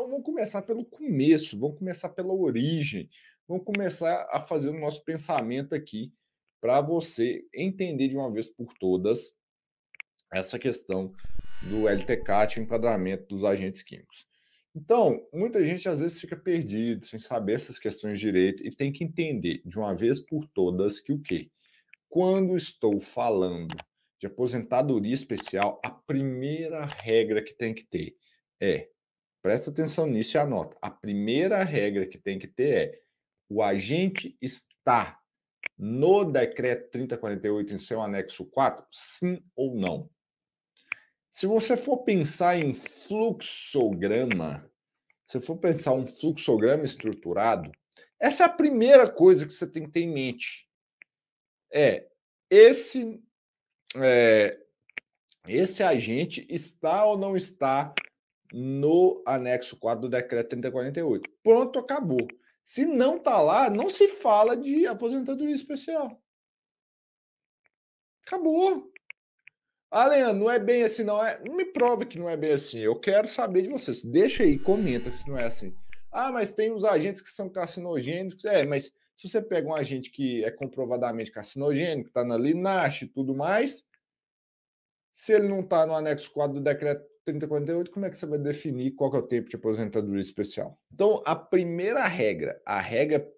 Então vamos começar pelo começo, vamos começar pela origem, vamos começar a fazer o nosso pensamento aqui para você entender de uma vez por todas essa questão do LTCAT, o enquadramento dos agentes químicos. Então, muita gente às vezes fica perdido, sem saber essas questões de direito e tem que entender de uma vez por todas que o quê? Quando estou falando de aposentadoria especial, a primeira regra que tem que ter é Presta atenção nisso e anota. A primeira regra que tem que ter é: o agente está no decreto 3048 em seu anexo 4, sim ou não? Se você for pensar em fluxograma, se for pensar um fluxograma estruturado, essa é a primeira coisa que você tem que ter em mente. É esse é, esse agente está ou não está no anexo 4 do decreto 3048. Pronto, acabou. Se não tá lá, não se fala de aposentadoria especial. Acabou. Ah, Leandro, não é bem assim, não é? Me prove que não é bem assim. Eu quero saber de vocês. Deixa aí, comenta se não é assim. Ah, mas tem os agentes que são carcinogênicos. É, mas se você pega um agente que é comprovadamente carcinogênico, tá na Linache e tudo mais, se ele não tá no anexo 4 do decreto 30, 48, como é que você vai definir qual é o tempo de aposentadoria especial? Então, a primeira regra, a regra,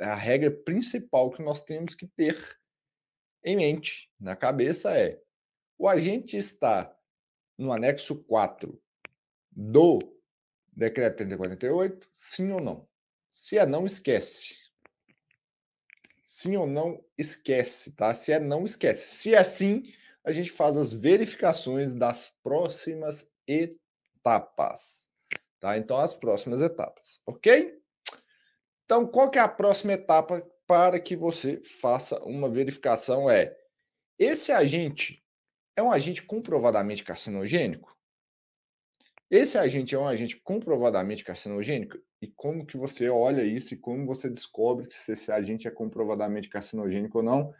a regra principal que nós temos que ter em mente, na cabeça, é o agente está no anexo 4 do decreto 3048, sim ou não? Se é não, esquece. Sim ou não, esquece, tá? Se é não, esquece. Se é sim, a gente faz as verificações das próximas etapas. Tá? Então, as próximas etapas, ok? Então, qual que é a próxima etapa para que você faça uma verificação? É esse agente é um agente comprovadamente carcinogênico? Esse agente é um agente comprovadamente carcinogênico? E como que você olha isso e como você descobre se esse agente é comprovadamente carcinogênico ou não?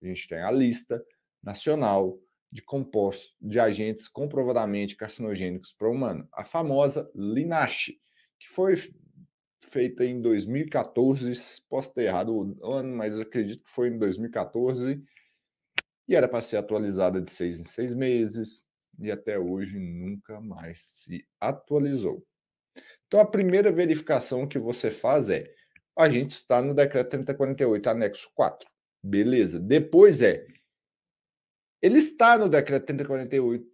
A gente tem a lista nacional de compostos de agentes comprovadamente carcinogênicos para o humano, a famosa LINACHE, que foi feita em 2014, posso ter errado o ano, mas acredito que foi em 2014, e era para ser atualizada de seis em seis meses, e até hoje nunca mais se atualizou. Então, a primeira verificação que você faz é: a gente está no decreto 3048, anexo 4. Beleza. Depois é: ele está no decreto 3048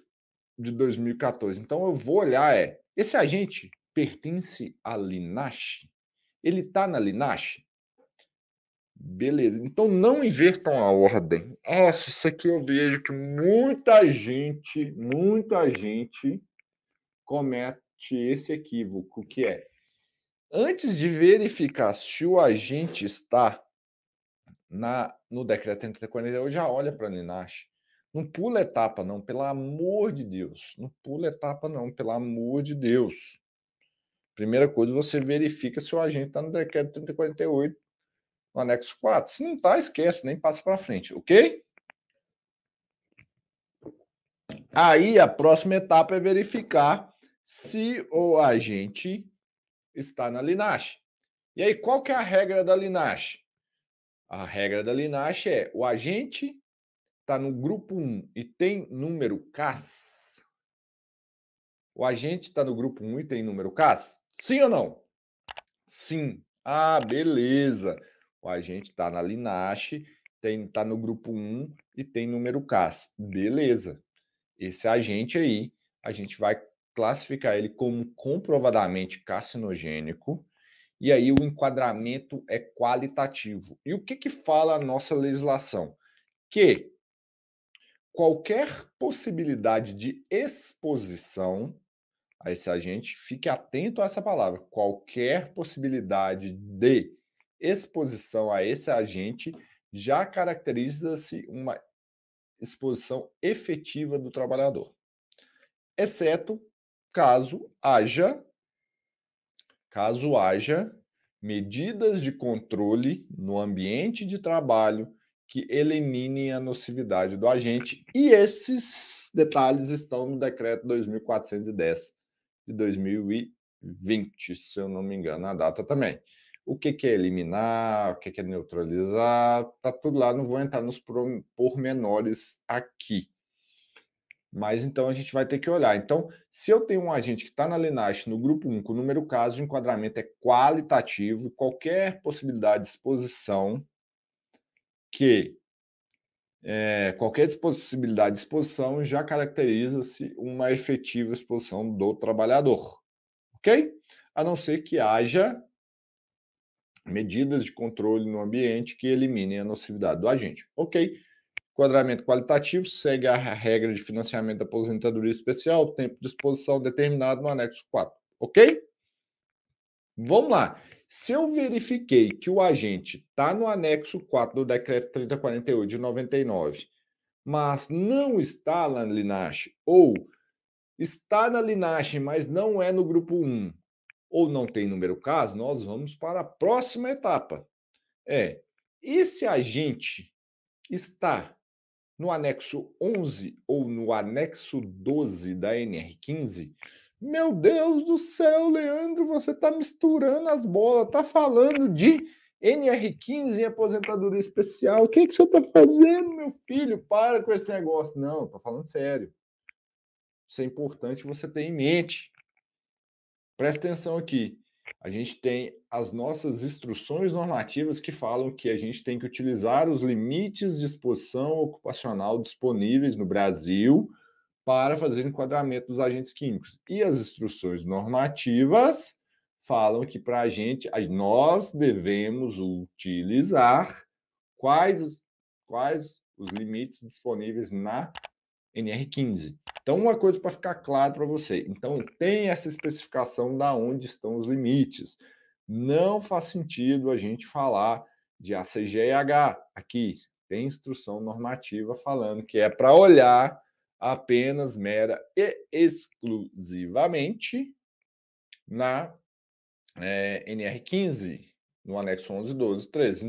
de 2014. Então eu vou olhar é, esse agente pertence à Linache? Ele está na Linache? Beleza. Então não invertam a ordem. Nossa, isso aqui eu vejo que muita gente, muita gente comete esse equívoco, que é antes de verificar se o agente está na, no decreto 3048, já olha para a Linache. Não pula etapa, não, pelo amor de Deus. Não pula etapa, não, pelo amor de Deus. Primeira coisa, você verifica se o agente está no decreto 3048, no anexo 4. Se não está, esquece, nem passa para frente, ok? Aí a próxima etapa é verificar se o agente está na Linache. E aí, qual que é a regra da Linache? A regra da Linache é o agente está no grupo 1 e tem número CAS, o agente está no grupo 1 e tem número CAS? Sim ou não? Sim. Ah, beleza. O agente está na Linache, está no grupo 1 e tem número CAS. Beleza. Esse agente aí, a gente vai classificar ele como comprovadamente carcinogênico. E aí o enquadramento é qualitativo. E o que, que fala a nossa legislação? Que qualquer possibilidade de exposição a esse agente, fique atento a essa palavra, qualquer possibilidade de exposição a esse agente já caracteriza-se uma exposição efetiva do trabalhador, exceto caso haja caso haja medidas de controle no ambiente de trabalho que eliminem a nocividade do agente. E esses detalhes estão no decreto 2410 de 2020, se eu não me engano, a data também. O que, que é eliminar, o que, que é neutralizar, tá tudo lá, não vou entrar nos pormenores aqui. Mas então a gente vai ter que olhar. Então, se eu tenho um agente que está na Linast no grupo 1, com o número caso, o enquadramento é qualitativo, qualquer possibilidade de exposição que é, qualquer possibilidade de exposição já caracteriza-se uma efetiva exposição do trabalhador, ok? A não ser que haja medidas de controle no ambiente que eliminem a nocividade do agente, ok? Enquadramento qualitativo segue a regra de financiamento da aposentadoria especial, tempo de exposição determinado no anexo 4, ok? Vamos lá. Se eu verifiquei que o agente está no anexo 4 do decreto 3048 de 99, mas não está na Linache, ou está na Linache, mas não é no grupo 1, ou não tem número caso, nós vamos para a próxima etapa. É, esse agente está no anexo 11 ou no anexo 12 da NR15, meu Deus do céu, Leandro, você está misturando as bolas, está falando de NR15 em aposentadoria especial. O que, é que você está fazendo, meu filho? Para com esse negócio. Não, estou falando sério. Isso é importante você ter em mente. Presta atenção aqui. A gente tem as nossas instruções normativas que falam que a gente tem que utilizar os limites de exposição ocupacional disponíveis no Brasil para fazer enquadramento dos agentes químicos. E as instruções normativas falam que para a gente, nós devemos utilizar quais, quais os limites disponíveis na NR15. Então, uma coisa para ficar claro para você. Então, tem essa especificação da onde estão os limites. Não faz sentido a gente falar de ACGH aqui. Tem instrução normativa falando que é para olhar apenas, mera e exclusivamente na é, eh, NR15, no anexo 11, 12, 13.